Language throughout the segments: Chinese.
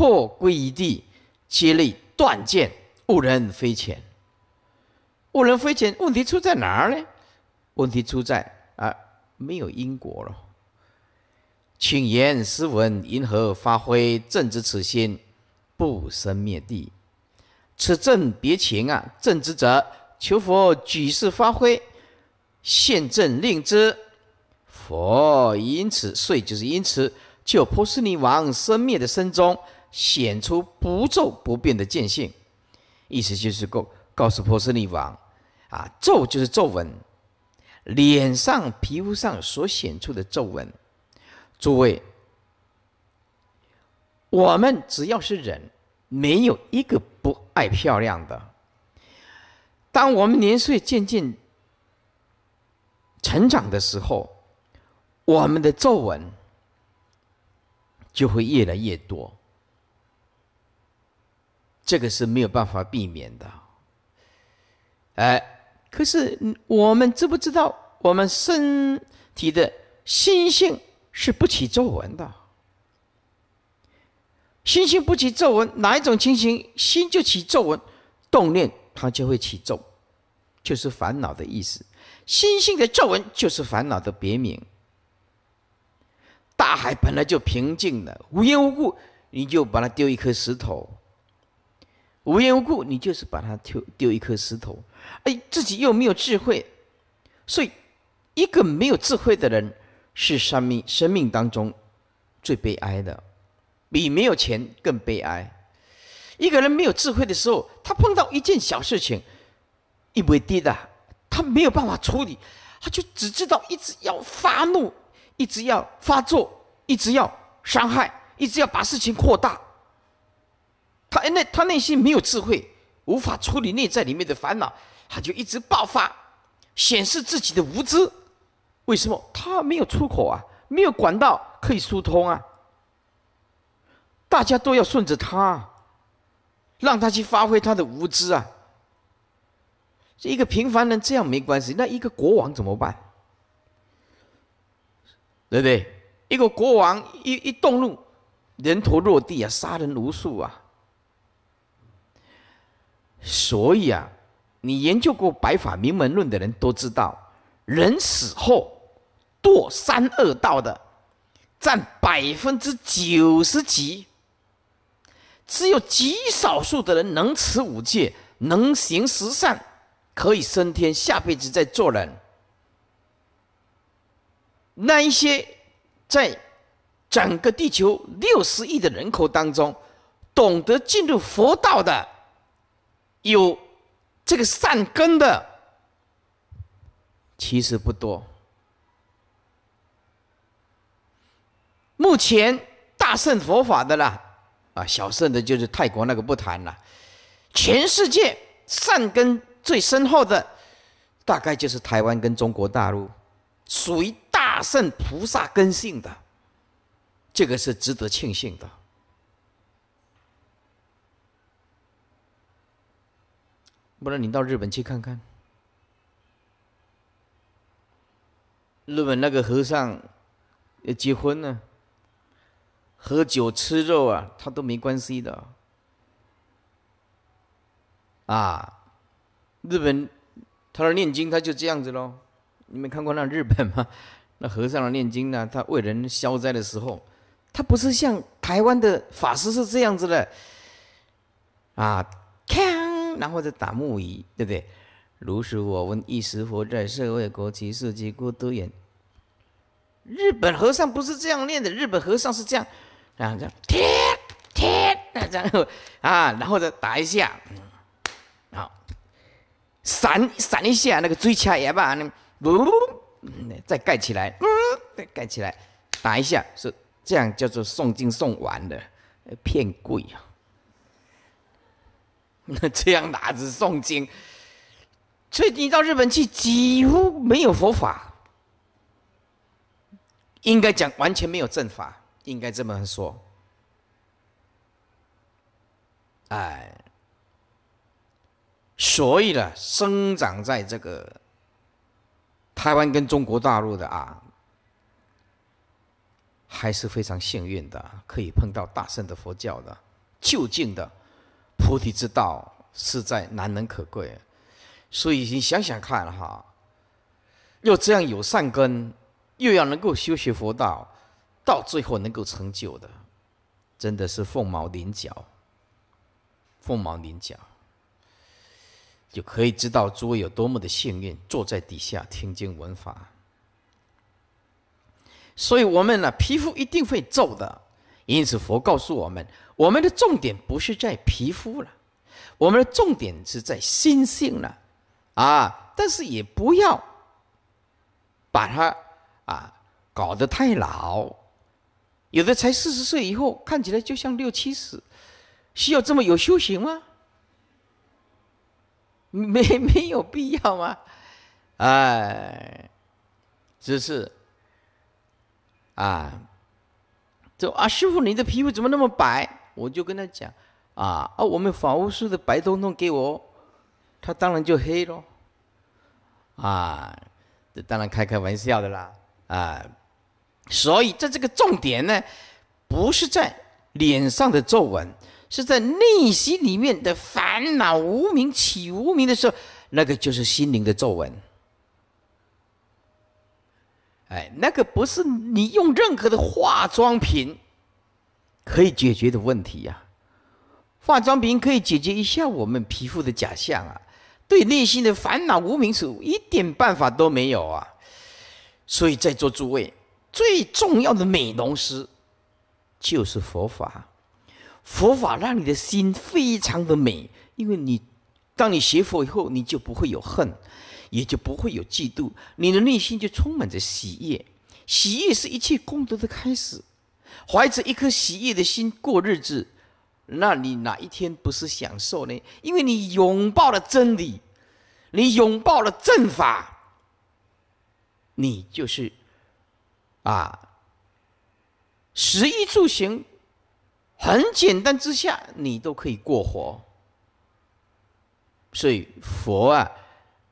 破归一地，皆类断剑，误人非浅。误人非浅，问题出在哪儿呢？问题出在啊，没有因果了。请言实文，银何发挥正直此心，不生灭地？此正别情啊，正直者求佛举世发挥，现正令之。佛因此，遂就是因此，就波斯尼王生灭的身中。显出不皱不变的见性，意思就是告告诉波斯利王啊，皱就是皱纹，脸上皮肤上所显出的皱纹。诸位，我们只要是人，没有一个不爱漂亮的。当我们年岁渐渐成长的时候，我们的皱纹就会越来越多。这个是没有办法避免的，哎，可是我们知不知道，我们身体的心性是不起皱纹的，心性不起皱纹，哪一种情形心就起皱纹？动念它就会起皱，就是烦恼的意思。心性的皱纹就是烦恼的别名。大海本来就平静的，无缘无故你就把它丢一颗石头。无缘无故，你就是把它丢丢一颗石头，哎，自己又没有智慧，所以一个没有智慧的人是生命生命当中最悲哀的，比没有钱更悲哀。一个人没有智慧的时候，他碰到一件小事情，一不滴的，他没有办法处理，他就只知道一直要发怒，一直要发作，一直要伤害，一直要把事情扩大。他那他内心没有智慧，无法处理内在里面的烦恼，他就一直爆发，显示自己的无知。为什么他没有出口啊？没有管道可以疏通啊？大家都要顺着他，让他去发挥他的无知啊。这一个平凡人这样没关系，那一个国王怎么办？对不对？一个国王一一动怒，人头落地啊，杀人无数啊。所以啊，你研究过《白法明门论》的人都知道，人死后堕三恶道的占百分之九十几，只有极少数的人能持五戒，能行十善，可以升天，下辈子再做人。那一些在整个地球六十亿的人口当中，懂得进入佛道的。有这个善根的，其实不多。目前大圣佛法的啦，啊小圣的，就是泰国那个不谈了。全世界善根最深厚的，大概就是台湾跟中国大陆，属于大圣菩萨根性的，这个是值得庆幸的。不然你到日本去看看，日本那个和尚，要结婚呢，喝酒吃肉啊，他都没关系的，啊，日本他的念经他就这样子喽。你没看过那日本吗？那和尚的念经呢？他为人消灾的时候，他不是像台湾的法师是这样子的，啊，看。然后再打木鱼，对不对？如是，我们一时佛在社会、国旗世界过多言：日本和尚不是这样练的，日本和尚是这样，然后这样，贴，贴，然后啊，然后再打一下，好，闪闪一下，那个嘴掐也罢，呜，再盖起来，再盖起来，打一下，是这样叫做诵经诵完的，骗贵啊。那 这样打字诵经，所以你到日本去几乎没有佛法，应该讲完全没有正法，应该这么说。哎，所以呢，生长在这个台湾跟中国大陆的啊，还是非常幸运的，可以碰到大圣的佛教的就近的。菩提之道实在难能可贵，所以你想想看哈，又这样有善根，又要能够修学佛道，到最后能够成就的，真的是凤毛麟角。凤毛麟角，就可以知道诸位有多么的幸运，坐在底下听经闻法。所以，我们呢，皮肤一定会皱的。因此，佛告诉我们。我们的重点不是在皮肤了，我们的重点是在心性了，啊！但是也不要把它啊搞得太老，有的才四十岁以后看起来就像六七十，需要这么有修行吗？没没有必要吗？哎，只是啊，就啊，师傅，你的皮肤怎么那么白？我就跟他讲，啊，啊，我们法务室的白东东给我，他当然就黑喽，啊，这当然开开玩笑的啦，啊，所以在这个重点呢，不是在脸上的皱纹，是在内心里面的烦恼无名起无名的时候，那个就是心灵的皱纹，哎，那个不是你用任何的化妆品。可以解决的问题呀，化妆品可以解决一下我们皮肤的假象啊，对内心的烦恼无名是，一点办法都没有啊。所以在座诸位，最重要的美容师就是佛法，佛法让你的心非常的美，因为你，当你学佛以后，你就不会有恨，也就不会有嫉妒，你的内心就充满着喜悦，喜悦是一切功德的开始。怀着一颗喜悦的心过日子，那你哪一天不是享受呢？因为你拥抱了真理，你拥抱了正法，你就是，啊，食衣住行，很简单之下，你都可以过活。所以佛啊，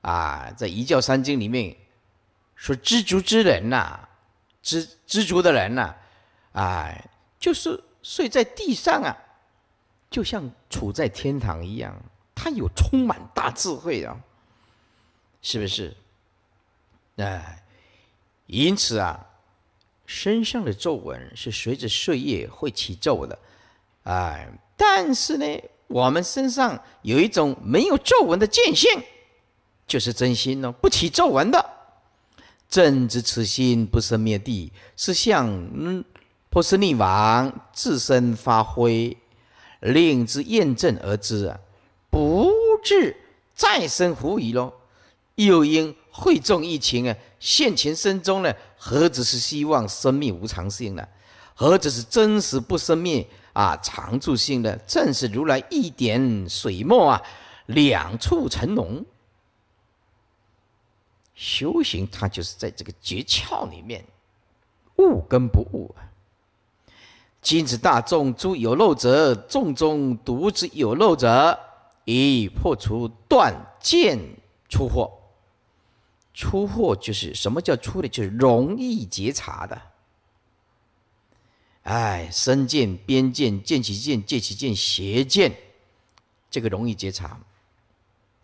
啊，在一教三经里面说，知足之人呐，知知足的人呐。哎，就是睡在地上啊，就像处在天堂一样。他有充满大智慧啊，是不是？哎，因此啊，身上的皱纹是随着岁月会起皱的。哎，但是呢，我们身上有一种没有皱纹的见性，就是真心哦，不起皱纹的。正知此心不生灭地是像嗯。不是溺亡，自身发挥，令之验证而知，啊，不至再生狐疑喽。又因会众一情啊，现前生中呢，何止是希望生命无常性呢？何止是真实不生灭啊，常住性呢？正是如来一点水墨啊，两处成龙。修行它就是在这个诀窍里面，悟跟不悟啊。君子大众诸有漏者，众中独之有漏者，以破除断见出货。出货就是什么叫出的？就是容易觉察的。哎，身见、边见、见其见、戒其见、邪见，这个容易觉察。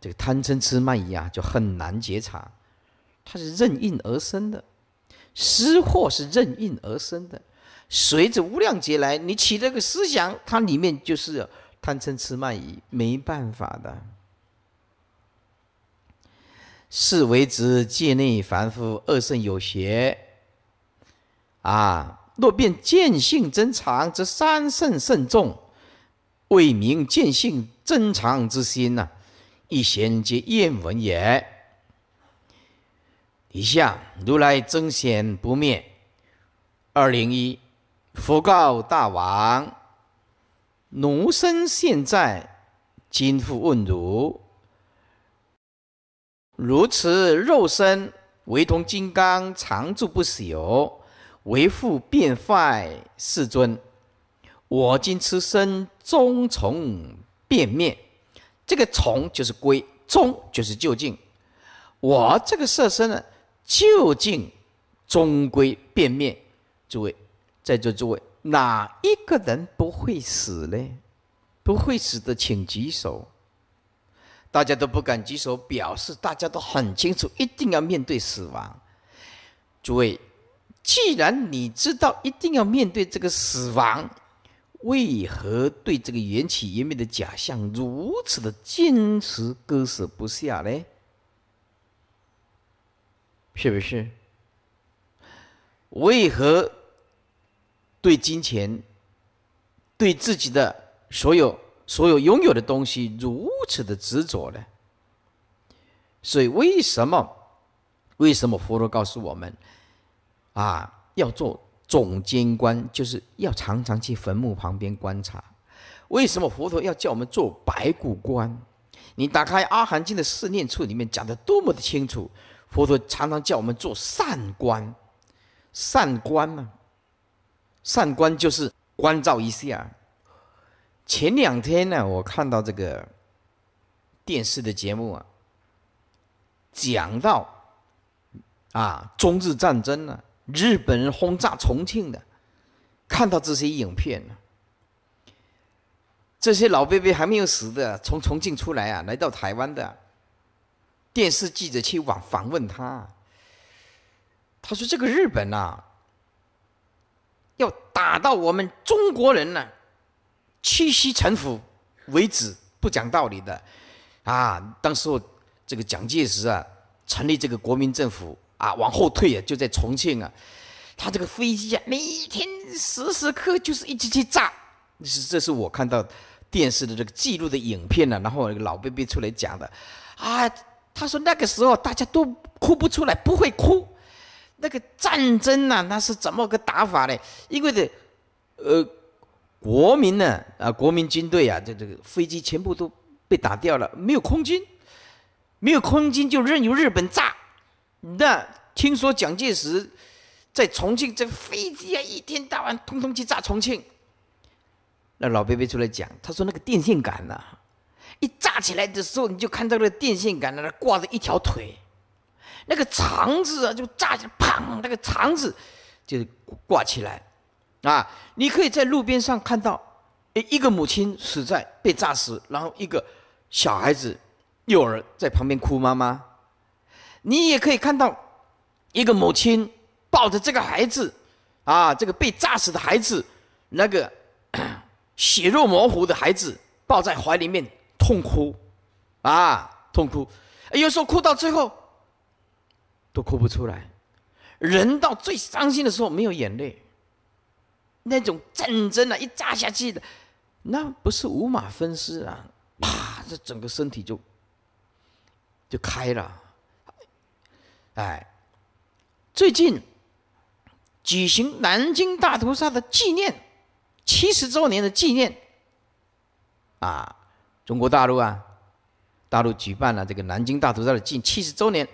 这个贪嗔痴慢疑啊，就很难觉察。它是任运而生的，失货是任运而生的。随着无量劫来，你起这个思想，它里面就是贪嗔痴慢疑，没办法的。是为知界内凡夫二圣有邪啊！若便见性真长，则三圣甚重，未明见性真长之心呐，一贤皆厌闻也。以下如来真显不灭，二零一。佛告大王：“奴身现在，今复问如：如此肉身，唯同金刚，常住不朽，为复变坏。世尊，我今此身终从变灭。这个‘从’就是归，终就是究竟。我这个色身呢，究竟终归变灭。诸位。”在座诸位，哪一个人不会死呢？不会死的，请举手。大家都不敢举手，表示大家都很清楚，一定要面对死亡。诸位，既然你知道一定要面对这个死亡，为何对这个缘起缘灭的假象如此的坚持、割舍不下呢？是不是？为何？对金钱，对自己的所有所有拥有的东西如此的执着呢？所以为什么为什么佛陀告诉我们啊要做总监官，就是要常常去坟墓旁边观察？为什么佛陀要叫我们做白骨观？你打开《阿含经》的四念处里面讲的多么的清楚，佛陀常常叫我们做善观，善观呢？上观就是关照一下。前两天呢，我看到这个电视的节目啊，讲到啊，中日战争呢，日本人轰炸重庆的，看到这些影片呢，这些老贝贝还没有死的，从重庆出来啊，来到台湾的，电视记者去访访问他，他说这个日本呐。要打到我们中国人呢屈膝臣服为止，不讲道理的啊！当时候这个蒋介石啊，成立这个国民政府啊，往后退啊，就在重庆啊，他这个飞机啊，每天时时刻就是一直去炸。这是这是我看到电视的这个记录的影片呢，然后那个老贝贝出来讲的啊，他说那个时候大家都哭不出来，不会哭。那个战争呐，那是怎么个打法呢？因为的，呃，国民呢，啊，国民军队啊，这这个飞机全部都被打掉了，没有空军，没有空军就任由日本炸。那听说蒋介石在重庆，这飞机啊，一天到晚通通去炸重庆。那老贝贝出来讲，他说那个电线杆呐，一炸起来的时候，你就看到了电线杆那挂着一条腿。那个肠子啊，就炸起来，砰！那个肠子就挂起来，啊！你可以在路边上看到，一一个母亲死在被炸死，然后一个小孩子、幼儿在旁边哭妈妈。你也可以看到一个母亲抱着这个孩子，啊，这个被炸死的孩子，那个 血肉模糊的孩子抱在怀里面痛哭，啊，痛哭，有时候哭到最后。都哭不出来，人到最伤心的时候没有眼泪。那种战争啊，一炸下去的，那不是五马分尸啊！啪，这整个身体就就开了。哎，最近举行南京大屠杀的纪念七十周年的纪念啊，中国大陆啊，大陆举办了这个南京大屠杀的近七十周年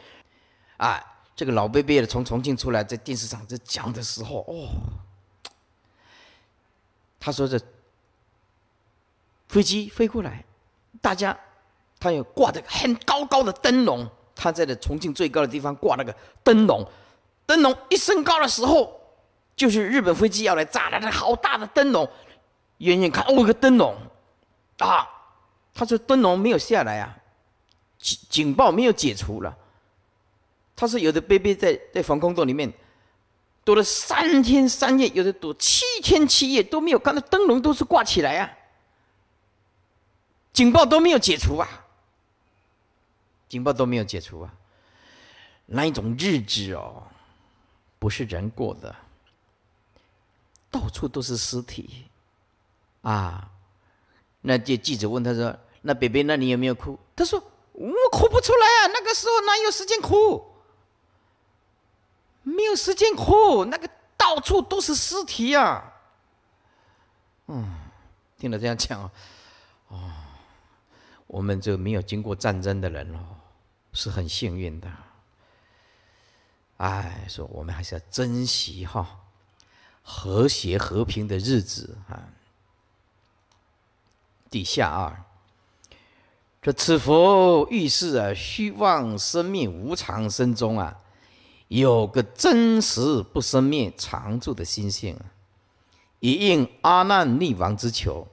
啊。这个老贝贝的从重庆出来，在电视上在讲的时候，哦，他说这飞机飞过来，大家，他有挂着很高高的灯笼，他在的重庆最高的地方挂那个灯笼，灯笼一升高的时候，就是日本飞机要来炸了，了，好大的灯笼，远远看哦，个灯笼，啊，他说灯笼没有下来啊，警警报没有解除了。他说有的，贝贝在在防空洞里面躲了三天三夜，有的躲七天七夜都没有。看到灯笼都是挂起来啊，警报都没有解除啊，警报都没有解除啊，那一种日子哦，不是人过的。到处都是尸体，啊，那就记者问他说：“那北北，那你有没有哭？”他说：“我哭不出来啊，那个时候哪有时间哭。”没有时间哭，那个到处都是尸体呀！嗯，听了这样讲，哦，我们就没有经过战争的人哦，是很幸运的。哎，说我们还是要珍惜哈，和谐和平的日子啊。底下二，这此佛遇事啊，虚妄生命无常生中啊。有个真实不生灭常住的心性，以应阿难逆王之求。